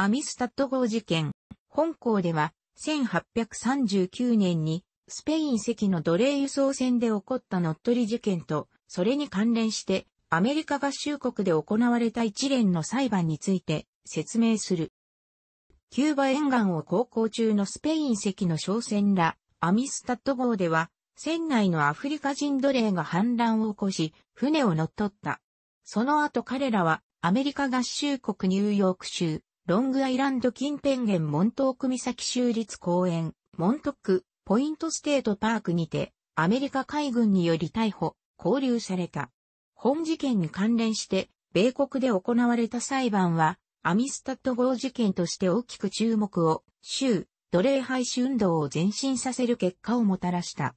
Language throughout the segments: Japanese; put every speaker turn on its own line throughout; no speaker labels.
アミスタッド号事件。本校では、1839年に、スペイン籍の奴隷輸送船で起こった乗っ取り事件と、それに関連して、アメリカ合衆国で行われた一連の裁判について説明する。キューバ沿岸を航行中のスペイン籍の商船ら、アミスタッド号では、船内のアフリカ人奴隷が反乱を起こし、船を乗っ取った。その後彼らはアメリカ合衆国ニューヨーク州、ロングアイランド近辺現モントーク岬州立公園、モントック、ポイントステートパークにて、アメリカ海軍により逮捕、拘留された。本事件に関連して、米国で行われた裁判は、アミスタッド号事件として大きく注目を、州、奴隷廃止運動を前進させる結果をもたらした。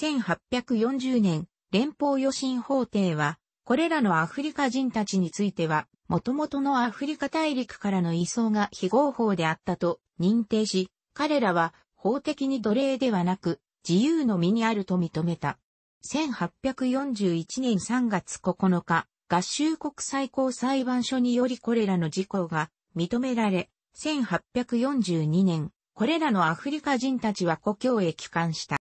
1840年、連邦予信法廷は、これらのアフリカ人たちについては、元々のアフリカ大陸からの移送が非合法であったと認定し、彼らは法的に奴隷ではなく自由の身にあると認めた。1841年3月9日、合衆国最高裁判所によりこれらの事項が認められ、1842年、これらのアフリカ人たちは故郷へ帰還した。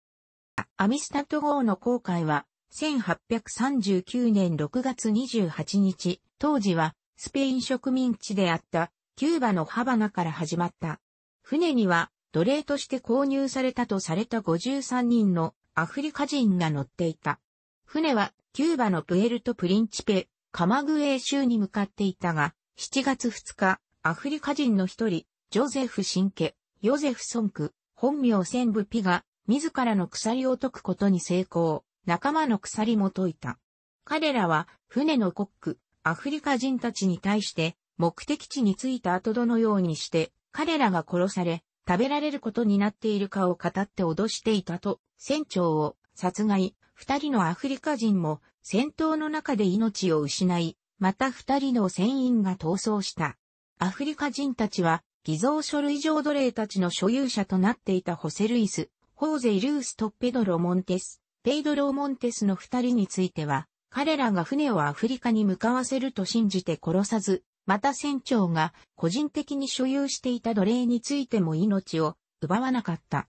アミスタッド号の航海は、1839年6月28日、当時はスペイン植民地であったキューバのハバナから始まった。船には奴隷として購入されたとされた53人のアフリカ人が乗っていた。船はキューバのプエルトプリンチペ、カマグエー州に向かっていたが、7月2日、アフリカ人の一人、ジョゼフ・シンケ、ヨゼフ・ソンク、本名センブピが、自らの鎖を解くことに成功、仲間の鎖も解いた。彼らは、船のコック、アフリカ人たちに対して目的地に着いた後どのようにして彼らが殺され食べられることになっているかを語って脅していたと船長を殺害、二人のアフリカ人も戦闘の中で命を失い、また二人の船員が逃走した。アフリカ人たちは偽造書類上奴隷たちの所有者となっていたホセルイス、ホーゼイ・ルースとペドロ・モンテス、ペイドロ・モンテスの二人については、彼らが船をアフリカに向かわせると信じて殺さず、また船長が個人的に所有していた奴隷についても命を奪わなかった。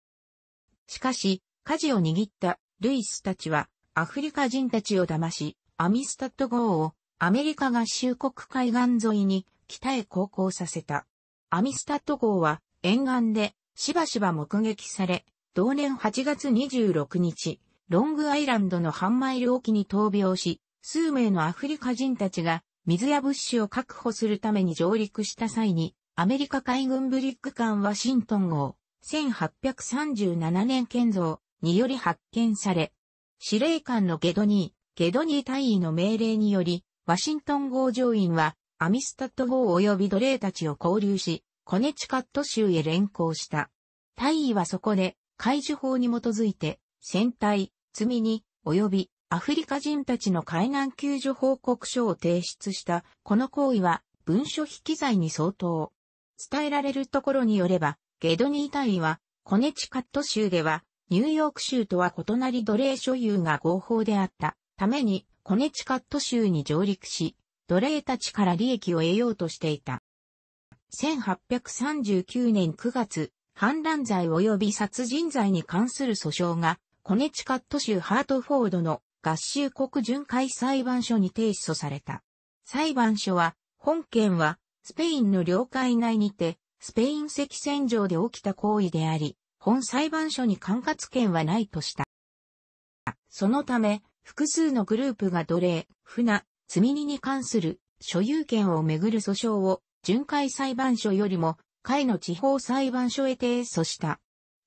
しかし、舵を握ったルイスたちはアフリカ人たちを騙し、アミスタッド号をアメリカ合衆国海岸沿いに北へ航行させた。アミスタッド号は沿岸でしばしば目撃され、同年8月26日、ロングアイランドの半マイル沖に闘病し、数名のアフリカ人たちが水や物資を確保するために上陸した際に、アメリカ海軍ブリック艦ワシントン号、1837年建造により発見され、司令官のゲドニー、ゲドニー大尉の命令により、ワシントン号乗員は、アミスタット号及び奴隷たちを交流し、コネチカット州へ連行した。大尉はそこで、海事法に基づいて、船隊、罪に、及び、アフリカ人たちの海難救助報告書を提出した、この行為は、文書筆記罪に相当。伝えられるところによれば、ゲドニー隊は、コネチカット州では、ニューヨーク州とは異なり奴隷所有が合法であったために、コネチカット州に上陸し、奴隷たちから利益を得ようとしていた。1839年9月、反乱罪及び殺人罪に関する訴訟がコネチカット州ハートフォードの合衆国巡回裁判所に提訴された。裁判所は、本件は、スペインの領海内にて、スペイン赤線上で起きた行為であり、本裁判所に管轄権はないとした。そのため、複数のグループが奴隷、船、積み荷に関する所有権をめぐる訴訟を、巡回裁判所よりも、会の地方裁判所へ提訴した。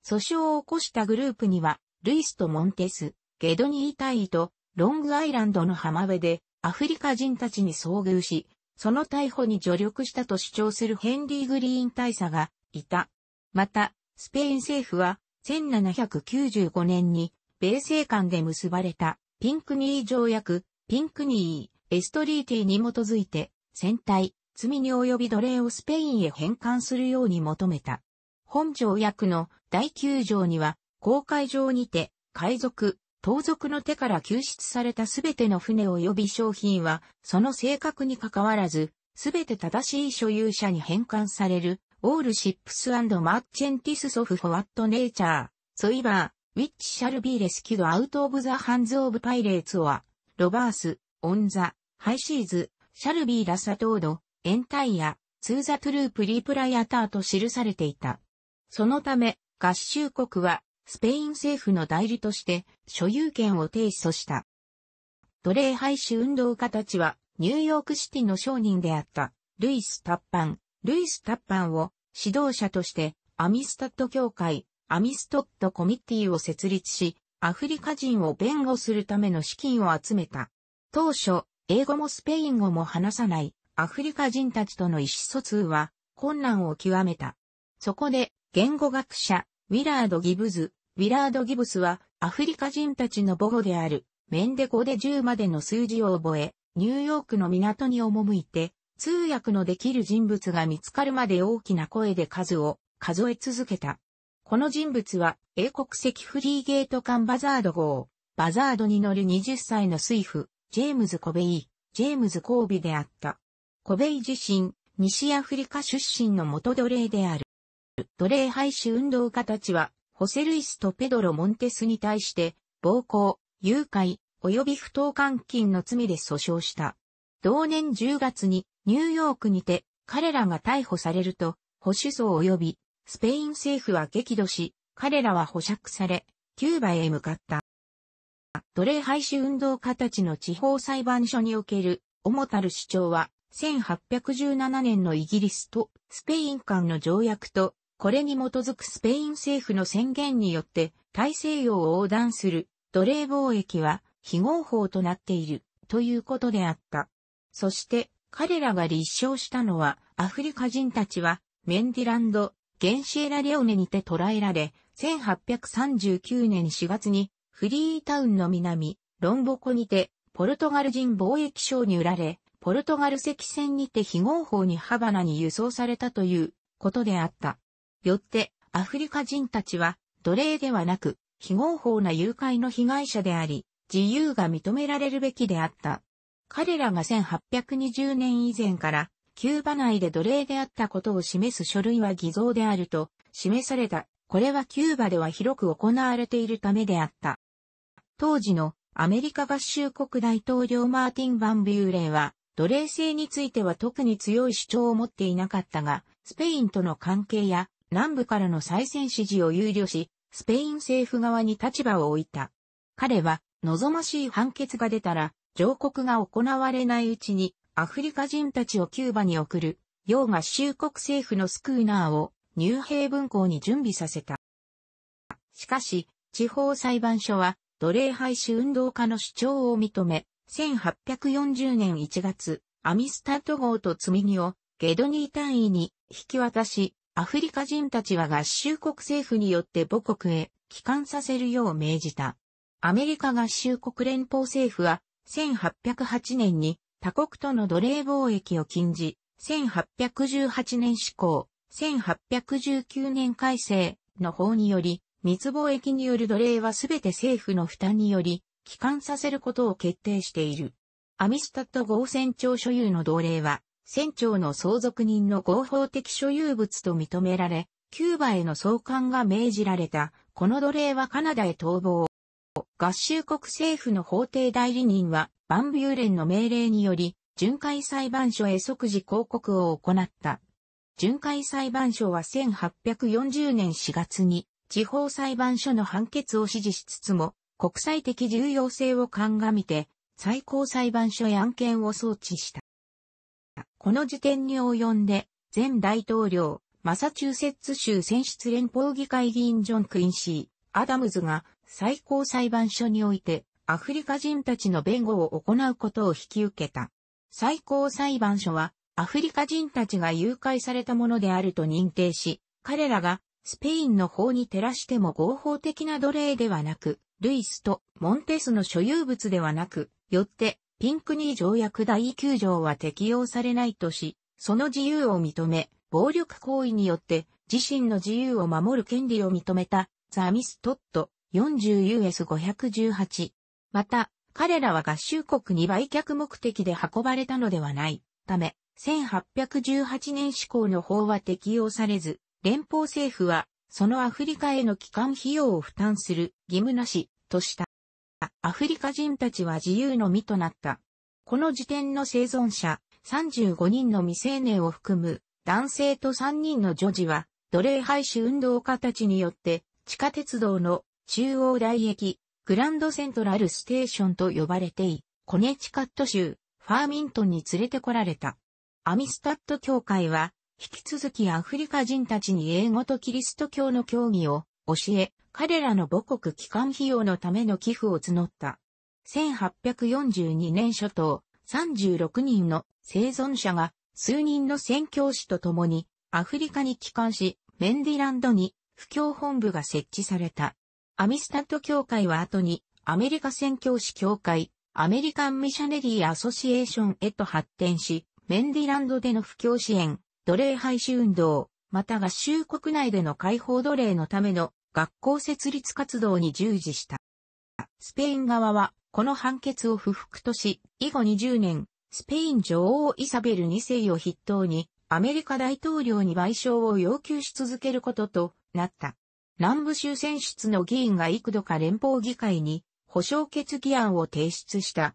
訴訟を起こしたグループには、ルイスとモンテス、ゲドニー大尉とロングアイランドの浜辺でアフリカ人たちに遭遇し、その逮捕に助力したと主張するヘンリー・グリーン大佐がいた。また、スペイン政府は1795年に米政間で結ばれたピンクニー条約、ピンクニー、エストリーティに基づいて、戦隊、罪に及び奴隷をスペインへ返還するように求めた。本条約の第9条には、公海上にて、海賊、盗賊の手から救出されたすべての船及び商品は、その性格に関わらず、すべて正しい所有者に返還される、オールシップスマーチェンティスソフフォワットネイチャー、ソイバー、ウィッチシャルビーレスキドアウトオブザハンズオブパイレーツオア、ロバース、オンザ、ハイシーズ、シャルビーラサトード、エンタイア、ツーザトゥループリープライアターと記されていた。そのため、合衆国はスペイン政府の代理として所有権を提訴した。奴隷廃止運動家たちは、ニューヨークシティの商人であった、ルイス・タッパン、ルイス・タッパンを指導者として、アミスタッド協会、アミストッドコミッティを設立し、アフリカ人を弁護するための資金を集めた。当初、英語もスペイン語も話さないアフリカ人たちとの意思疎通は困難を極めた。そこで、言語学者、ウィラード・ギブズ、ウィラード・ギブスは、アフリカ人たちの母語である、メンデ5で10までの数字を覚え、ニューヨークの港に赴いて、通訳のできる人物が見つかるまで大きな声で数を数え続けた。この人物は、英国籍フリーゲート艦バザード号、バザードに乗る20歳の水夫、ジェームズ・コベイ、ジェームズ・コービであった。コベイ自身、西アフリカ出身の元奴隷である。奴隷廃止運動家たちは、ホセルイスとペドロ・モンテスに対して、暴行、誘拐、及び不当監禁の罪で訴訟した。同年10月にニューヨークにて彼らが逮捕されると、保守層及びスペイン政府は激怒し、彼らは保釈され、キューバへ向かった。奴隷廃止運動家たちの地方裁判所における主たる主張は、1817年のイギリスとスペイン間の条約とこれに基づくスペイン政府の宣言によって大西洋を横断する奴隷貿易は非合法となっているということであった。そして彼らが立証したのはアフリカ人たちはメンディランド、ゲンシエラレオネにて捕らえられ、1839年4月にフリータウンの南、ロンボコにてポルトガル人貿易商に売られ、ポルトガル赤線にて非合法にハバナに輸送されたということであった。よってアフリカ人たちは奴隷ではなく非合法な誘拐の被害者であり、自由が認められるべきであった。彼らが1820年以前からキューバ内で奴隷であったことを示す書類は偽造であると示された。これはキューバでは広く行われているためであった。当時のアメリカ合衆国大統領マーティン・バンビューレイは奴隷制については特に強い主張を持っていなかったが、スペインとの関係や南部からの再選支持を憂慮し、スペイン政府側に立場を置いた。彼は、望ましい判決が出たら、上告が行われないうちに、アフリカ人たちをキューバに送る、洋が州国政府のスクーナーを、ニューヘイ文庫に準備させた。しかし、地方裁判所は、奴隷廃止運動家の主張を認め、1840年1月、アミスタッド号と積み荷をゲドニー単位に引き渡し、アフリカ人たちは合衆国政府によって母国へ帰還させるよう命じた。アメリカ合衆国連邦政府は1808年に他国との奴隷貿易を禁じ、1818年施行、1819年改正の法により、密貿易による奴隷はすべて政府の負担により、帰還させることを決定している。アミスタッド合戦庁所有の奴隷は、船長の相続人の合法的所有物と認められ、キューバへの送還が命じられた、この奴隷はカナダへ逃亡。合衆国政府の法廷代理人は、バンビューレンの命令により、巡回裁判所へ即時抗告を行った。巡回裁判所は1840年4月に、地方裁判所の判決を支持しつつも、国際的重要性を鑑みて、最高裁判所へ案件を送致した。この時点に及んで、前大統領、マサチューセッツ州選出連邦議会議員ジョン・クインシー、アダムズが最高裁判所において、アフリカ人たちの弁護を行うことを引き受けた。最高裁判所は、アフリカ人たちが誘拐されたものであると認定し、彼らがスペインの法に照らしても合法的な奴隷ではなく、ルイスとモンテスの所有物ではなく、よってピンクニー条約第9条は適用されないとし、その自由を認め、暴力行為によって自身の自由を守る権利を認めた、ザ・ミストット 40US518。また、彼らは合衆国に売却目的で運ばれたのではないため、1818年施行の法は適用されず、連邦政府は、そのアフリカへの帰還費用を負担する義務なしとした。アフリカ人たちは自由の身となった。この時点の生存者、35人の未成年を含む男性と3人の女児は、奴隷廃止運動家たちによって、地下鉄道の中央大駅、グランドセントラルステーションと呼ばれてい、コネチカット州、ファーミントンに連れてこられた。アミスタット教会は、引き続きアフリカ人たちに英語とキリスト教の教義を教え、彼らの母国帰還費用のための寄付を募った。1842年初頭、36人の生存者が数人の宣教師と共にアフリカに帰還し、メンディランドに布教本部が設置された。アミスタッド協会は後にアメリカ宣教師協会、アメリカンミシャネリーアソシエーションへと発展し、メンディランドでの布教支援、奴隷廃止運動、また合衆国内での解放奴隷のための学校設立活動に従事した。スペイン側は、この判決を不服とし、以後20年、スペイン女王イサベル2世を筆頭に、アメリカ大統領に賠償を要求し続けることとなった。南部州選出の議員が幾度か連邦議会に保証決議案を提出した。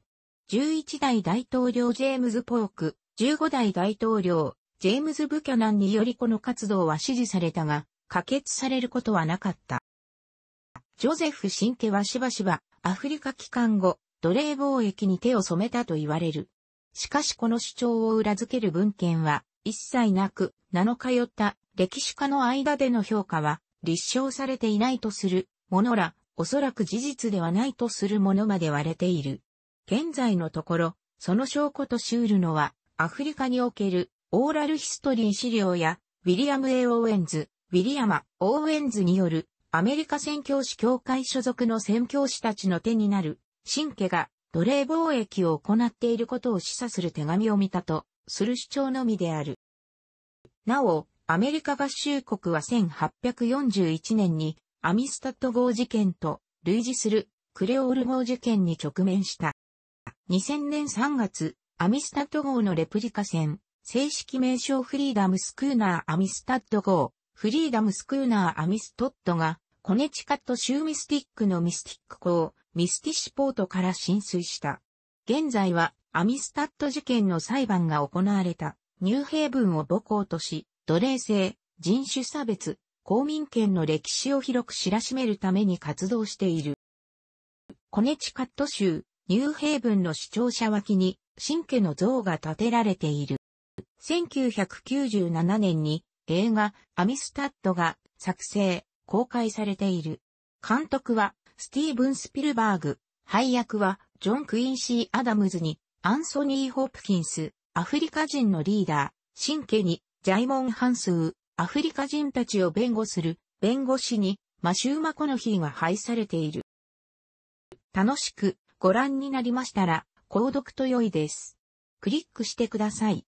11代大統領ジェームズ・ポーク、15代大統領ジェームズ・ブキャナンによりこの活動は支持されたが、可決されることはなかった。ジョゼフ・シンケはしばしばアフリカ帰還後、奴隷貿易に手を染めたと言われる。しかしこの主張を裏付ける文献は一切なく、名の通った歴史家の間での評価は立証されていないとするものら、おそらく事実ではないとするものまで割れている。現在のところ、その証拠とシュールのは、アフリカにおけるオーラルヒストリー資料や、ウィリアム・エイ・オーエンズ、ウィリアマ・オーウェンズによるアメリカ宣教師協会所属の宣教師たちの手になる、新家が奴隷貿易を行っていることを示唆する手紙を見たと、する主張のみである。なお、アメリカ合衆国は1841年にアミスタッド号事件と類似するクレオール号事件に直面した。2000年3月、アミスタッド号のレプリカ船、正式名称フリーダムスクーナーアミスタッド号フリーダムスクーナー・ア・ミストットが、コネチカット州ミスティックのミスティック港、ミスティッシュポートから浸水した。現在は、アミスタット事件の裁判が行われた、ニューヘイブンを母校とし、奴隷制、人種差別、公民権の歴史を広く知らしめるために活動している。コネチカット州、ニューヘイブンの視聴者脇に、神家の像が建てられている。1997年に映画、アミスタッドが作成、公開されている。監督は、スティーブン・スピルバーグ、配役は、ジョン・クインシー・アダムズに、アンソニー・ホプキンス、アフリカ人のリーダー、神経に、ジャイモン・ハンスー、アフリカ人たちを弁護する、弁護士に、マシュー・マコノヒーが配されている。楽しくご覧になりましたら、購読と良いです。クリックしてください。